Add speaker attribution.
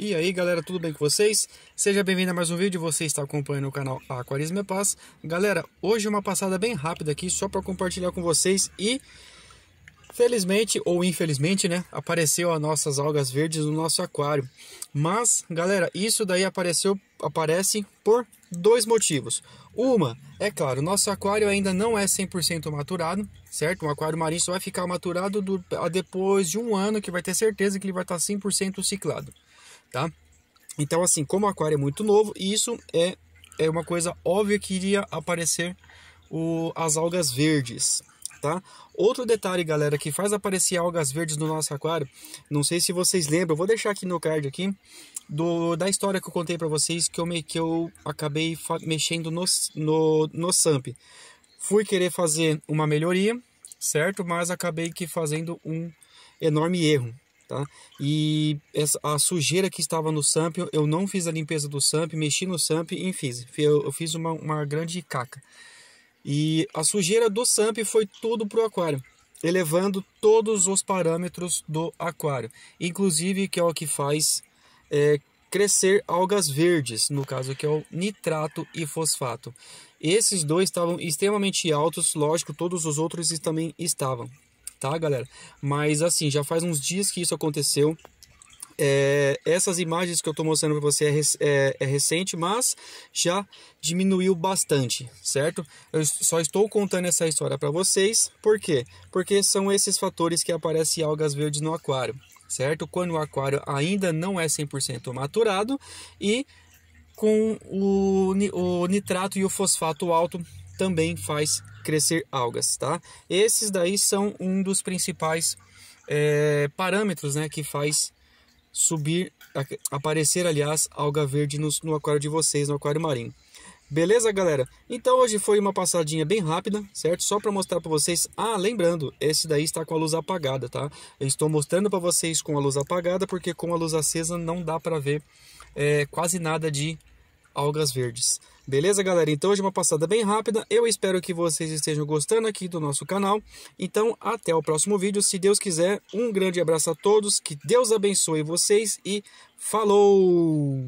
Speaker 1: E aí galera, tudo bem com vocês? Seja bem-vindo a mais um vídeo, você está acompanhando o canal Aquarismo é Paz Galera, hoje uma passada bem rápida aqui, só para compartilhar com vocês E felizmente, ou infelizmente né, apareceu as nossas algas verdes no nosso aquário Mas galera, isso daí apareceu, aparece por dois motivos Uma, é claro, nosso aquário ainda não é 100% maturado, certo? Um aquário marinho só vai ficar maturado do, depois de um ano que vai ter certeza que ele vai estar 100% ciclado tá? Então, assim, como o aquário é muito novo, isso é, é uma coisa óbvia que iria aparecer o, as algas verdes, tá? Outro detalhe, galera, que faz aparecer algas verdes no nosso aquário, não sei se vocês lembram, vou deixar aqui no card aqui, do, da história que eu contei para vocês, que eu, me, que eu acabei mexendo no, no, no SAMP. Fui querer fazer uma melhoria, certo? Mas acabei que fazendo um enorme erro, Tá? E essa, a sujeira que estava no SAMP, eu não fiz a limpeza do SAMP, mexi no SAMP e fiz. Eu, eu fiz uma, uma grande caca. E a sujeira do SAMP foi tudo para o aquário, elevando todos os parâmetros do aquário, inclusive que é o que faz é, crescer algas verdes, no caso que é o nitrato e fosfato. Esses dois estavam extremamente altos, lógico, todos os outros também estavam tá, galera? Mas assim, já faz uns dias que isso aconteceu. É, essas imagens que eu estou mostrando para você é, é, é, recente, mas já diminuiu bastante, certo? Eu só estou contando essa história para vocês, por quê? Porque são esses fatores que aparecem algas verdes no aquário, certo? Quando o aquário ainda não é 100% maturado e com o, o nitrato e o fosfato alto também faz crescer algas, tá? Esses daí são um dos principais é, parâmetros, né, que faz subir, aparecer, aliás, alga verde no, no aquário de vocês, no aquário marinho. Beleza, galera? Então hoje foi uma passadinha bem rápida, certo? Só para mostrar para vocês. Ah, lembrando, esse daí está com a luz apagada, tá? Eu estou mostrando para vocês com a luz apagada porque com a luz acesa não dá para ver é, quase nada de algas verdes. Beleza, galera? Então, hoje é uma passada bem rápida. Eu espero que vocês estejam gostando aqui do nosso canal. Então, até o próximo vídeo. Se Deus quiser, um grande abraço a todos. Que Deus abençoe vocês e falou!